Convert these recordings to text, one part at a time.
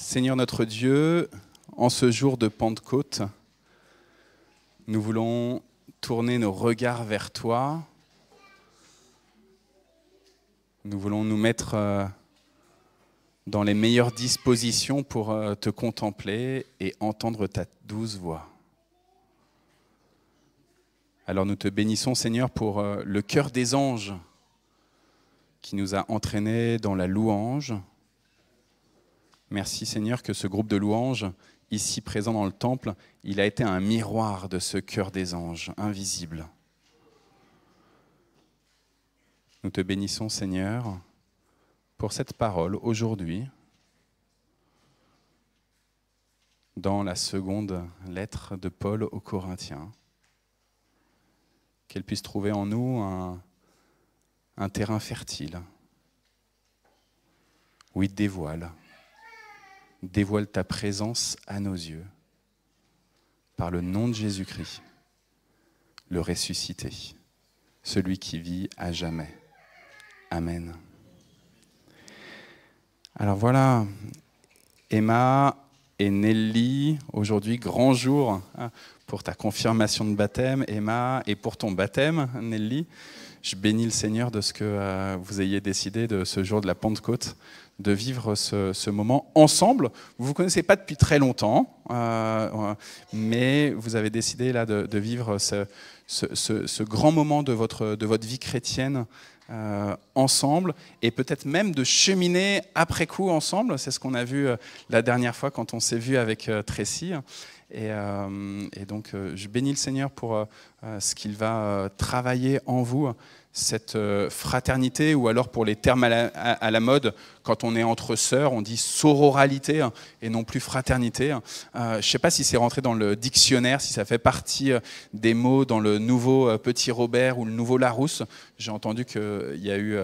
Seigneur notre Dieu, en ce jour de Pentecôte, nous voulons tourner nos regards vers toi. Nous voulons nous mettre euh, dans les meilleures dispositions pour euh, te contempler et entendre ta douce voix. Alors nous te bénissons Seigneur pour euh, le cœur des anges qui nous a entraînés dans la louange, Merci Seigneur que ce groupe de louanges, ici présent dans le temple, il a été un miroir de ce cœur des anges, invisible. Nous te bénissons Seigneur pour cette parole aujourd'hui, dans la seconde lettre de Paul aux Corinthiens, qu'elle puisse trouver en nous un, un terrain fertile où il dévoile dévoile ta présence à nos yeux par le nom de Jésus-Christ, le ressuscité, celui qui vit à jamais. Amen. Alors voilà, Emma et Nelly, aujourd'hui grand jour hein, pour ta confirmation de baptême, Emma, et pour ton baptême, Nelly. Je bénis le Seigneur de ce que euh, vous ayez décidé de ce jour de la Pentecôte, de vivre ce, moment ensemble. Vous ne vous connaissez pas depuis très longtemps, euh, mais vous avez décidé là de, vivre ce, grand moment de votre, vie chrétienne euh, ensemble et peut-être même de cheminer après coup ensemble. C'est ce qu'on a vu euh, la dernière fois quand on s'est vu avec Tracy. et donc, je bénis le Seigneur pour ce qu'il va travailler en vous cette euh, fraternité, ou alors pour les termes à la, mode, quand on est entre sœurs, on dit sororalité hein, et non plus fraternité. Hein. Euh, je ne sais pas si c'est rentré dans le dictionnaire, si ça fait partie euh, des mots dans le nouveau Petit Robert ou le nouveau Larousse. J'ai entendu qu'il y a eu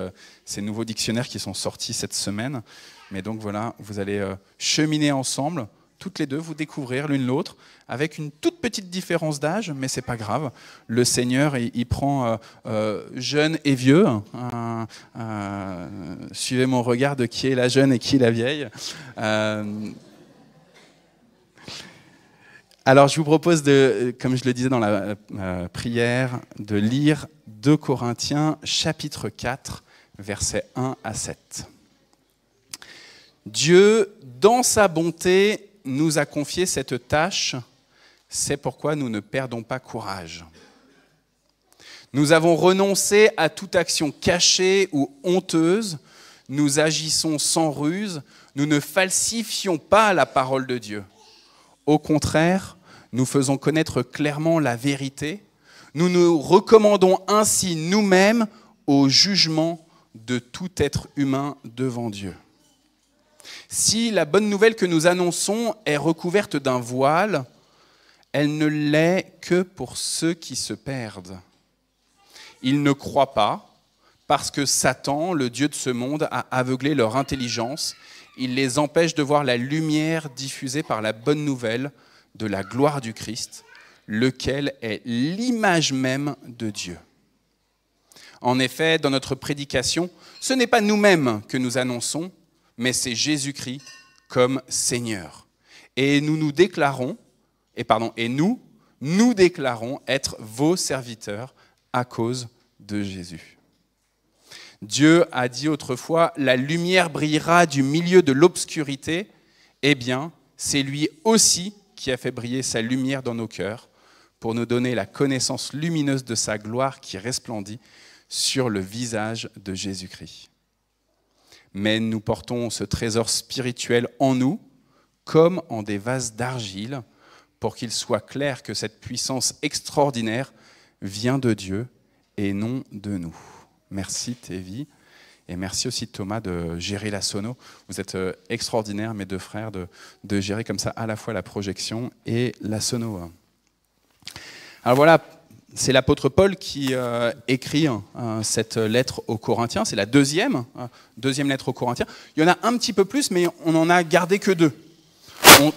ces nouveaux dictionnaires qui sont sortis cette semaine. Mais donc voilà, vous allez cheminer ensemble toutes les deux vous découvrir l'une l'autre, avec une toute petite différence d'âge, mais c'est pas grave. Le Seigneur, il, prend euh, euh, jeune et vieux. Euh, suivez mon regard de qui est la jeune et qui est la vieille. alors, je vous propose de, comme je le disais dans la prière, de lire 2 Corinthiens chapitre 4, versets 1 à 7. Dieu, dans sa bonté, nous a confié cette tâche, c'est pourquoi nous ne perdons pas courage. Nous avons renoncé à toute action cachée ou honteuse, nous agissons sans ruse, nous ne falsifions pas la parole de Dieu. Au contraire, nous faisons connaître clairement la vérité, nous nous recommandons ainsi nous-mêmes au jugement de tout être humain devant Dieu. Si la bonne nouvelle que nous annonçons est recouverte d'un voile, elle ne l'est que pour ceux qui se perdent. Ils ne croient pas parce que Satan, le Dieu de ce monde, a aveuglé leur intelligence. Il les empêche de voir la lumière diffusée par la bonne nouvelle de la gloire du Christ, lequel est l'image même de Dieu. En effet, dans notre prédication, ce n'est pas nous-mêmes que nous annonçons, mais c'est Jésus-Christ comme Seigneur. Et nous nous déclarons, et pardon, et nous, nous déclarons être vos serviteurs à cause de Jésus. Dieu a dit autrefois, la lumière brillera du milieu de l'obscurité. Eh bien, c'est lui aussi qui a fait briller sa lumière dans nos cœurs pour nous donner la connaissance lumineuse de sa gloire qui resplendit sur le visage de Jésus-Christ mais nous portons ce trésor spirituel en nous comme en des vases d'argile pour qu'il soit clair que cette puissance extraordinaire vient de Dieu et non de nous. Merci Thévi. Et merci aussi Thomas de gérer la sono. Vous êtes euh, extraordinaires mes deux frères, de, de gérer comme ça à la fois la projection et la sono. Alors voilà, c'est l'apôtre Paul qui euh, écrit hein, cette lettre aux Corinthiens. C'est la deuxième, euh, deuxième lettre aux Corinthiens. Il y en a un petit peu plus, mais on n'en a gardé que deux.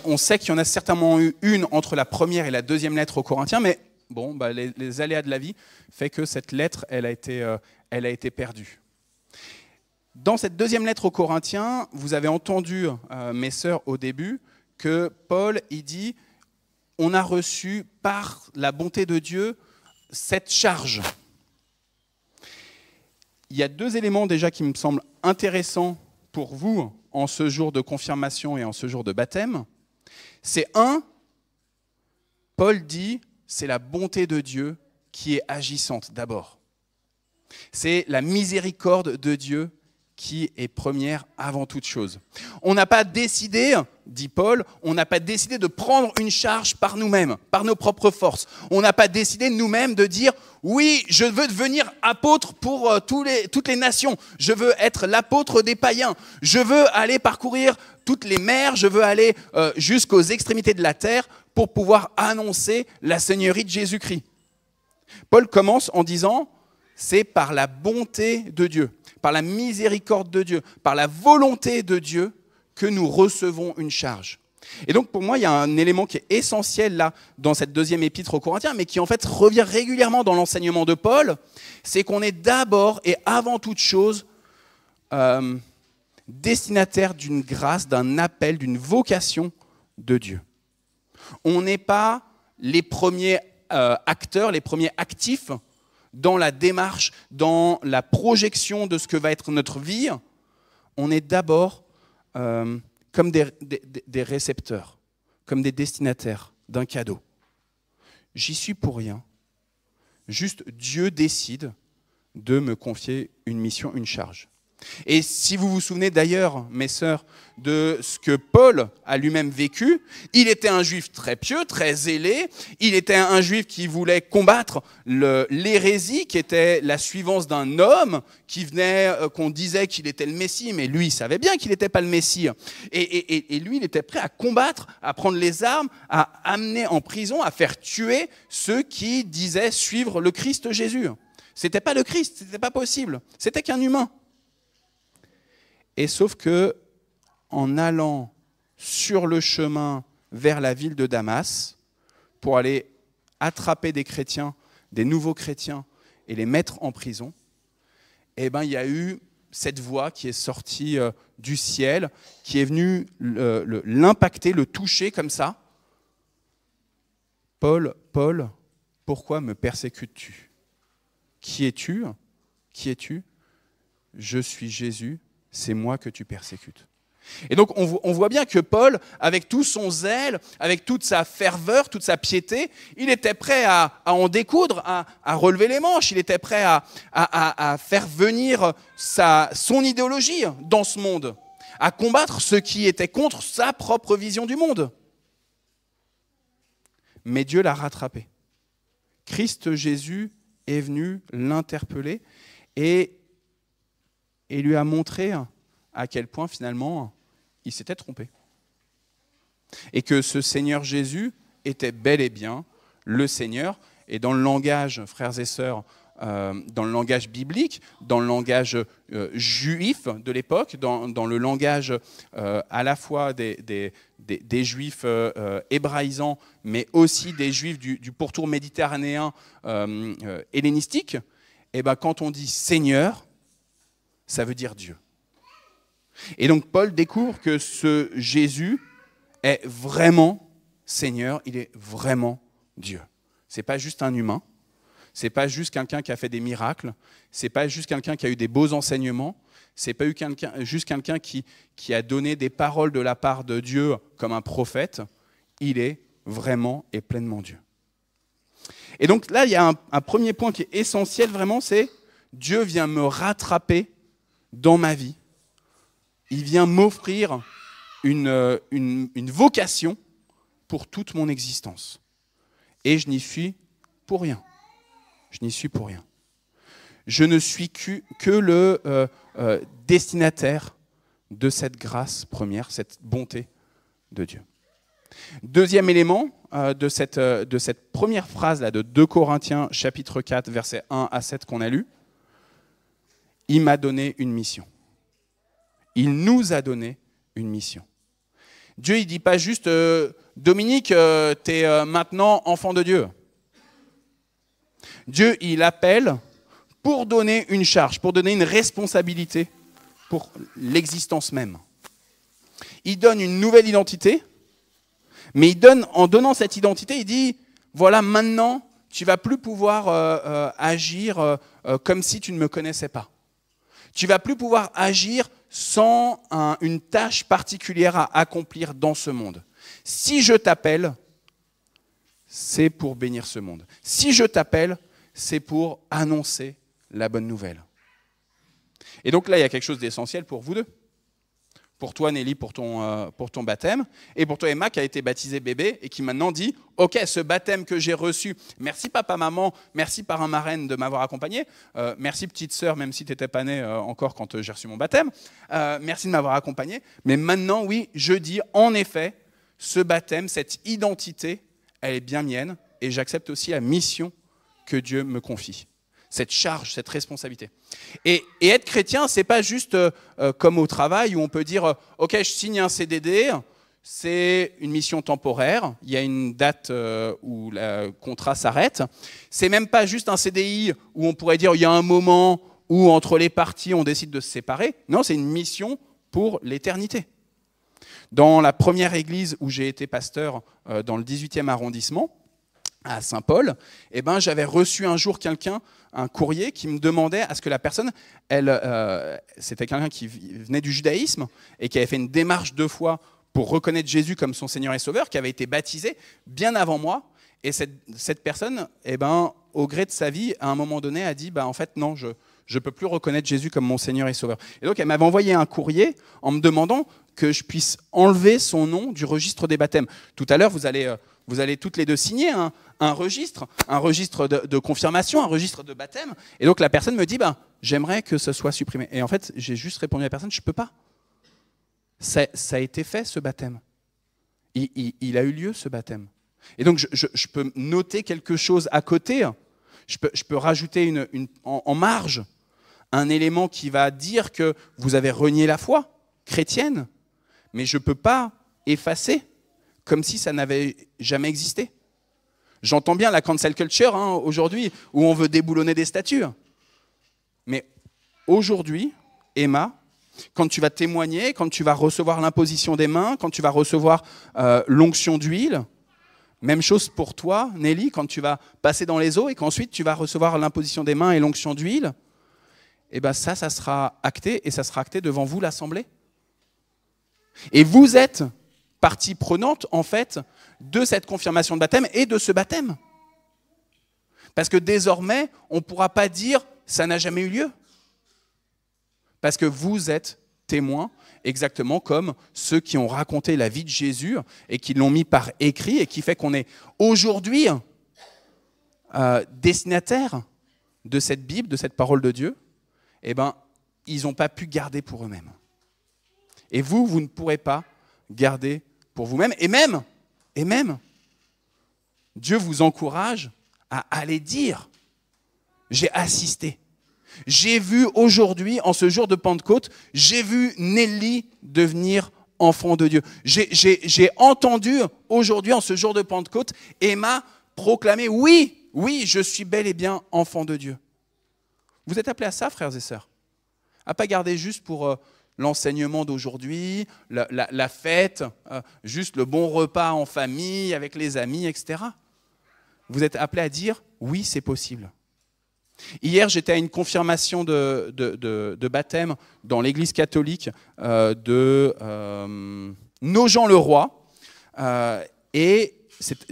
On, sait qu'il y en a certainement eu une entre la première et la deuxième lettre aux Corinthiens, mais bon, bah, les, aléas de la vie fait que cette lettre, elle a été, euh, elle a été perdue. Dans cette deuxième lettre aux Corinthiens, vous avez entendu, mes sœurs, au début, que Paul, il dit, on a reçu par la bonté de Dieu cette charge. Il y a deux éléments déjà qui me semblent intéressants pour vous en ce jour de confirmation et en ce jour de baptême. C'est un, Paul dit, c'est la bonté de Dieu qui est agissante d'abord. C'est la miséricorde de Dieu qui est première avant toute chose. On n'a pas décidé, dit Paul, on n'a pas décidé de prendre une charge par nous-mêmes, par nos propres forces. On n'a pas décidé nous-mêmes de dire, oui, je veux devenir apôtre pour euh, toutes les nations, je veux être l'apôtre des païens, je veux aller parcourir toutes les mers, je veux aller euh, jusqu'aux extrémités de la terre pour pouvoir annoncer la Seigneurie de Jésus-Christ. Paul commence en disant, c'est par la bonté de Dieu par la miséricorde de Dieu, par la volonté de Dieu, que nous recevons une charge. Et donc pour moi, il y a un élément qui est essentiel là dans cette deuxième épître aux Corinthiens, mais qui en fait revient régulièrement dans l'enseignement de Paul, c'est qu'on est, d'abord et avant toute chose euh, destinataire d'une grâce, d'un appel, d'une vocation de Dieu. On n'est pas les premiers euh, acteurs, les premiers actifs dans la démarche, dans la projection de ce que va être notre vie, on est d'abord euh, comme des récepteurs, comme des destinataires d'un cadeau. J'y suis pour rien. Juste Dieu décide de me confier une mission, une charge. Et si vous vous souvenez d'ailleurs, mes sœurs, de ce que Paul a lui-même vécu, il était un juif très pieux, très zélé, il était un juif qui voulait combattre l'hérésie qui était la suivance d'un homme qui venait, euh, qu'on disait qu'il était le Messie, mais lui il savait bien qu'il n'était pas le Messie. Et, et lui, il était prêt à combattre, à prendre les armes, à amener en prison, à faire tuer ceux qui disaient suivre le Christ Jésus. C'était pas le Christ, c'était pas possible, c'était qu'un humain. Et sauf que, en allant sur le chemin vers la ville de Damas, pour aller attraper des chrétiens, des nouveaux chrétiens, et les mettre en prison, eh ben, il y a eu cette voix qui est sortie euh, du ciel, qui est venue l'impacter, le toucher comme ça. Paul, Paul, pourquoi me persécutes-tu Qui es-tu Qui es-tu Je suis Jésus c'est moi que tu persécutes. Et donc on, voit bien que Paul, avec tout son zèle, avec toute sa ferveur, toute sa piété, il était prêt à, en découdre, à, relever les manches, il était prêt à, à faire venir sa, son idéologie dans ce monde, à combattre ce qui était contre sa propre vision du monde. Mais Dieu l'a rattrapé. Christ Jésus est venu l'interpeller et et lui a montré à quel point finalement il s'était trompé. Et que ce Seigneur Jésus était bel et bien le Seigneur, et dans le langage, frères et sœurs, euh, dans le langage biblique, dans le langage euh, juif de l'époque, dans, le langage euh, à la fois des, des, juifs hébraïsants, mais aussi des juifs du, pourtour méditerranéen hellénistique, et eh ben, quand on dit Seigneur, ça veut dire Dieu. Et donc Paul découvre que ce Jésus est vraiment Seigneur, il est vraiment Dieu. C'est pas juste un humain, c'est pas juste quelqu'un qui a fait des miracles, c'est pas juste quelqu'un qui a eu des beaux enseignements, c'est pas juste quelqu'un qui, a donné des paroles de la part de Dieu comme un prophète, il est vraiment et pleinement Dieu. Et donc là, il y a un premier point qui est essentiel vraiment, c'est Dieu vient me rattraper dans ma vie, il vient m'offrir euh, une, une, vocation pour toute mon existence. Et je n'y suis pour rien. Je n'y suis pour rien. Je ne suis que, le euh, euh, destinataire de cette grâce première, cette bonté de Dieu. Deuxième élément de, cette, de cette première phrase là, de 2 Corinthiens chapitre 4, verset 1 à 7 qu'on a lu, il m'a donné une mission. Il nous a donné une mission. Dieu, il ne dit pas juste, euh, Dominique, euh, tu es euh, maintenant enfant de Dieu. Dieu, il appelle pour donner une charge, pour donner une responsabilité pour l'existence même. Il donne une nouvelle identité, mais il donne, en donnant cette identité, il dit, voilà, maintenant, tu vas plus pouvoir agir comme si tu ne me connaissais pas. Tu vas plus pouvoir agir sans une tâche particulière à accomplir dans ce monde. Si je t'appelle, c'est pour bénir ce monde. Si je t'appelle, c'est pour annoncer la bonne nouvelle. Et donc là, il y a quelque chose d'essentiel pour vous deux pour toi Nelly pour ton, euh, pour ton baptême, et pour toi Emma qui a été baptisée bébé et qui maintenant dit, ok, ce baptême que j'ai reçu, merci papa, maman, merci parrain, marraine de m'avoir accompagné, euh, merci petite sœur, même si tu n'étais pas née euh, encore quand j'ai reçu mon baptême, merci de m'avoir accompagné, mais maintenant oui, je dis, en effet, ce baptême, cette identité, elle est bien mienne, et j'accepte aussi la mission que Dieu me confie cette charge, cette responsabilité. Et, être chrétien, c'est pas juste euh, euh, comme au travail où on peut dire, euh, ok, je signe un CDD, c'est une mission temporaire, il y a une date où le contrat s'arrête. C'est même pas juste un CDI où on pourrait dire, il y a un moment où entre les parties on décide de se séparer. Non, c'est une mission pour l'éternité. Dans la première église où j'ai été pasteur dans le 18e arrondissement, à Saint-Paul, eh ben, j'avais reçu un jour quelqu'un, un courrier, qui me demandait à ce que la personne, elle, euh, c'était quelqu'un qui venait du judaïsme et qui avait fait une démarche deux fois pour reconnaître Jésus comme son Seigneur et Sauveur, qui avait été baptisé bien avant moi. Et cette, personne, eh ben, au gré de sa vie, à un moment donné, a dit, bah, en fait, non, je ne peux plus reconnaître Jésus comme mon Seigneur et Sauveur. Et donc, elle m'avait envoyé un courrier en me demandant que je puisse enlever son nom du registre des baptêmes. Tout à l'heure, vous allez... Euh, vous allez toutes les deux signer hein. un, registre, un registre de, confirmation, un registre de baptême. Et donc la personne me dit, ben, j'aimerais que ce soit supprimé. Et en fait, j'ai juste répondu à la personne, je ne peux pas. Ça, ça, a été fait, ce baptême. Il, a eu lieu, ce baptême. Et donc, je, peux noter quelque chose à côté, je peux, rajouter une, en, en marge un élément qui va dire que vous avez renié la foi chrétienne, mais je ne peux pas effacer comme si ça n'avait jamais existé. J'entends bien la cancel culture hein, aujourd'hui, où on veut déboulonner des statues. Mais aujourd'hui, Emma, quand tu vas témoigner, quand tu vas recevoir l'imposition des mains, quand tu vas recevoir euh, l'onction d'huile, même chose pour toi, Nelly, quand tu vas passer dans les eaux et qu'ensuite tu vas recevoir l'imposition des mains et l'onction d'huile, Et eh ben ça, ça sera acté et ça sera acté devant vous, l'Assemblée. Et vous êtes partie prenante, en fait, de cette confirmation de baptême et de ce baptême. Parce que désormais, on ne pourra pas dire ça n'a jamais eu lieu. Parce que vous êtes témoins, exactement comme ceux qui ont raconté la vie de Jésus et qui l'ont mis par écrit et qui fait qu'on est aujourd'hui euh, destinataire de cette Bible, de cette parole de Dieu. Eh bien, ils n'ont pas pu garder pour eux-mêmes. Et vous, vous ne pourrez pas gardez pour vous-même. Et même, et même, Dieu vous encourage à aller dire, j'ai assisté. J'ai vu aujourd'hui, en ce jour de Pentecôte, j'ai vu Nelly devenir enfant de Dieu. J'ai entendu aujourd'hui, en ce jour de Pentecôte, Emma proclamer, oui, oui, je suis bel et bien enfant de Dieu. Vous êtes appelés à ça, frères et sœurs. À pas garder juste pour euh, l'enseignement d'aujourd'hui, la, fête, euh, juste le bon repas en famille, avec les amis, etc. Vous êtes appelé à dire oui, c'est possible. Hier, j'étais à une confirmation de, de, baptême dans l'église catholique euh, de euh, Nogent-le-Roi. Euh, et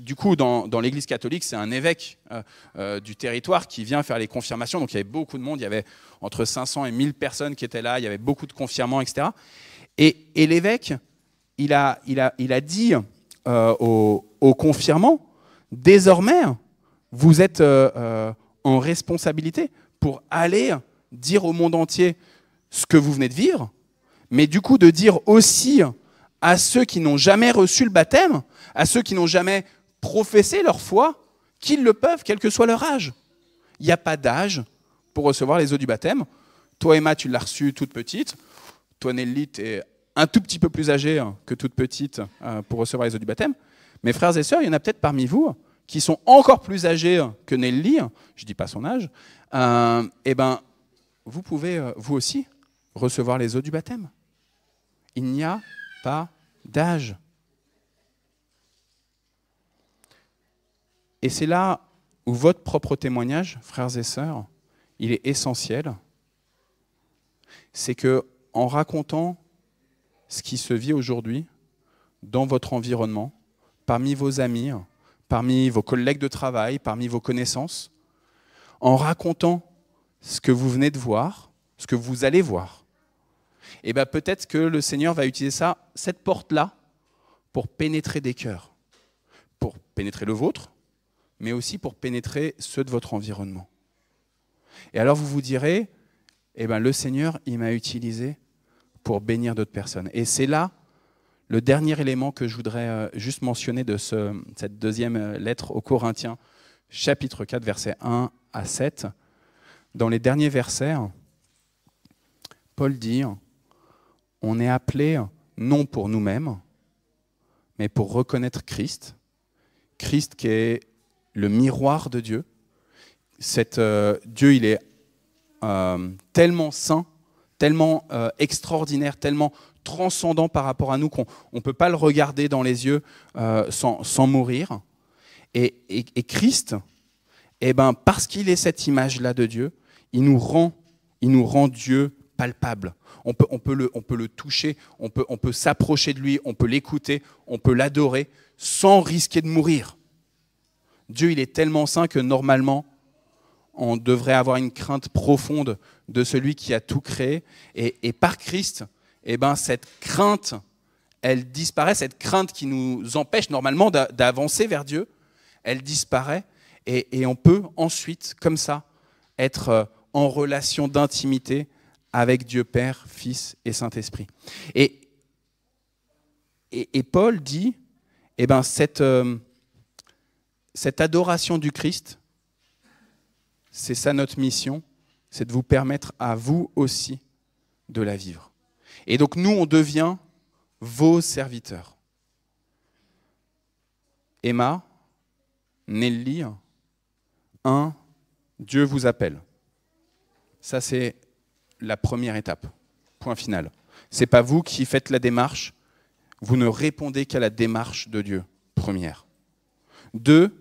du coup, dans, l'Église catholique, c'est un évêque euh, euh, du territoire qui vient faire les confirmations. Donc il y avait beaucoup de monde, il y avait entre 500 et 1000 personnes qui étaient là, il y avait beaucoup de confirmants, etc. Et, l'évêque, il a, dit euh, aux, aux, confirmants, désormais, vous êtes en responsabilité pour aller dire au monde entier ce que vous venez de vivre, mais du coup de dire aussi à ceux qui n'ont jamais reçu le baptême, à ceux qui n'ont jamais professé leur foi, qu'ils le peuvent, quel que soit leur âge. Il n'y a pas d'âge pour recevoir les eaux du baptême. Toi, Emma, tu l'as reçu toute petite. Toi, Nelly, tu es un tout petit peu plus âgée hein, que toute petite euh, pour recevoir les eaux du baptême. Mes frères et sœurs, il y en a peut-être parmi vous qui sont encore plus âgés que Nelly, hein, je ne dis pas son âge, euh, eh ben, vous pouvez, euh, vous aussi, recevoir les eaux du baptême. Il n'y a pas d'âge. Et c'est là où votre propre témoignage, frères et sœurs, il est essentiel. C'est que en racontant ce qui se vit aujourd'hui dans votre environnement, parmi vos amis, parmi vos collègues de travail, parmi vos connaissances, en racontant ce que vous venez de voir, ce que vous allez voir, et eh bien peut-être que le Seigneur va utiliser ça, cette porte-là, pour pénétrer des cœurs, pour pénétrer le vôtre, mais aussi pour pénétrer ceux de votre environnement. Et alors vous vous direz, eh ben, le Seigneur, il m'a utilisé pour bénir d'autres personnes. Et c'est là le dernier élément que je voudrais euh, juste mentionner de ce, cette deuxième euh, lettre aux Corinthiens, chapitre 4, versets 1 à 7. Dans les derniers versets, Paul dit, on est appelé non pour nous-mêmes, mais pour reconnaître Christ. Christ qui est le miroir de Dieu. Cette euh, Dieu, il est euh, tellement saint, tellement euh, extraordinaire, tellement transcendant par rapport à nous qu'on ne peut pas le regarder dans les yeux sans, mourir. Et, et Christ, eh ben, parce qu'il est cette image-là de Dieu, il nous rend, il nous rend Dieu palpable. On peut, le, toucher, on peut, s'approcher de lui, on peut l'écouter, on peut l'adorer sans risquer de mourir. Dieu, il est tellement saint que normalement, on devrait avoir une crainte profonde de celui qui a tout créé. Et, par Christ, eh ben, cette crainte, elle disparaît, cette crainte qui nous empêche normalement d'avancer vers Dieu, elle disparaît. et on peut ensuite, comme ça, être euh, en relation d'intimité avec Dieu Père, Fils et Saint-Esprit. Et, et, Paul dit, eh ben, cette, euh, cette adoration du Christ, c'est ça notre mission, c'est de vous permettre à vous aussi de la vivre. Et donc nous, on devient vos serviteurs. Emma, Nelly, un, Dieu vous appelle. Ça, c'est la première étape. Point final. Ce n'est pas vous qui faites la démarche, vous ne répondez qu'à la démarche de Dieu, première. Deux,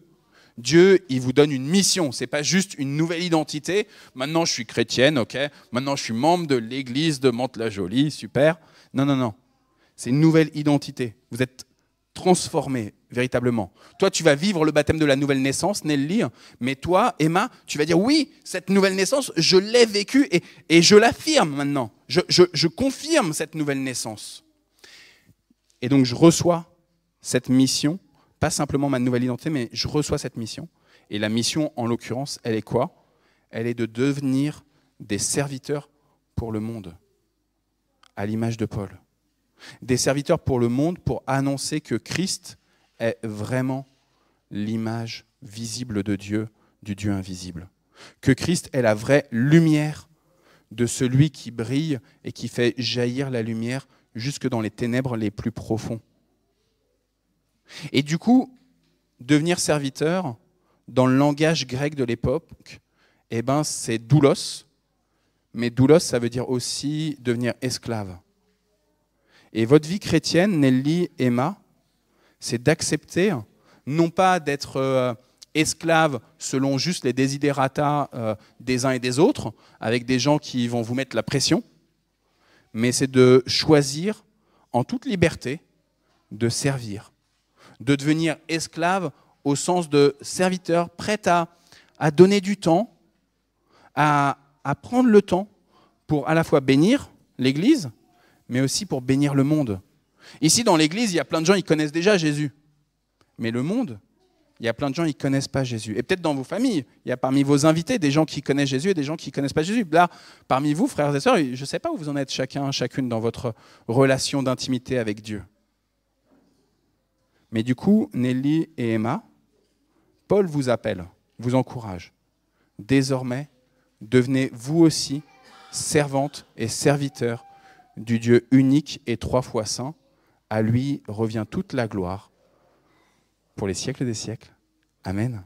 Dieu, il vous donne une mission. C'est pas juste une nouvelle identité. Maintenant, je suis chrétienne, ok. Maintenant, je suis membre de l'église de Mantes-la-Jolie, super. Non, non, non. C'est une nouvelle identité. Vous êtes transformé, véritablement. Toi, tu vas vivre le baptême de la nouvelle naissance, Nelly, mais toi, Emma, tu vas dire oui, cette nouvelle naissance, je l'ai vécue et, et, je l'affirme maintenant. Je, je, je confirme cette nouvelle naissance. Et donc, je reçois cette mission, pas simplement ma nouvelle identité, mais je reçois cette mission. Et la mission, en l'occurrence, elle est quoi Elle est de devenir des serviteurs pour le monde, à l'image de Paul. Des serviteurs pour le monde pour annoncer que Christ, est vraiment l'image visible de Dieu, du Dieu invisible. Que Christ est la vraie lumière de celui qui brille et qui fait jaillir la lumière jusque dans les ténèbres les plus profonds. Et du coup, devenir serviteur, dans le langage grec de l'époque, eh ben, c'est doulos, mais doulos, ça veut dire aussi devenir esclave. Et votre vie chrétienne, Nelly, Emma, c'est d'accepter, non pas d'être euh, esclave selon juste les desiderata euh, des uns et des autres, avec des gens qui vont vous mettre la pression, mais c'est de choisir en toute liberté de servir, de devenir esclave au sens de serviteur prêt à, donner du temps, à, à prendre le temps pour à la fois bénir l'Église, mais aussi pour bénir le monde. Ici, dans l'Église, il y a plein de gens, qui connaissent déjà Jésus. Mais le monde, il y a plein de gens, qui ne connaissent pas Jésus. Et peut-être dans vos familles, il y a parmi vos invités des gens qui connaissent Jésus et des gens qui ne connaissent pas Jésus. Là, parmi vous, frères et sœurs, je ne sais pas où vous en êtes chacun, chacune dans votre relation d'intimité avec Dieu. Mais du coup, Nelly et Emma, Paul vous appelle, vous encourage. Désormais, devenez vous aussi servantes et serviteurs du Dieu unique et trois fois saint, à lui revient toute la gloire pour les siècles des siècles. Amen.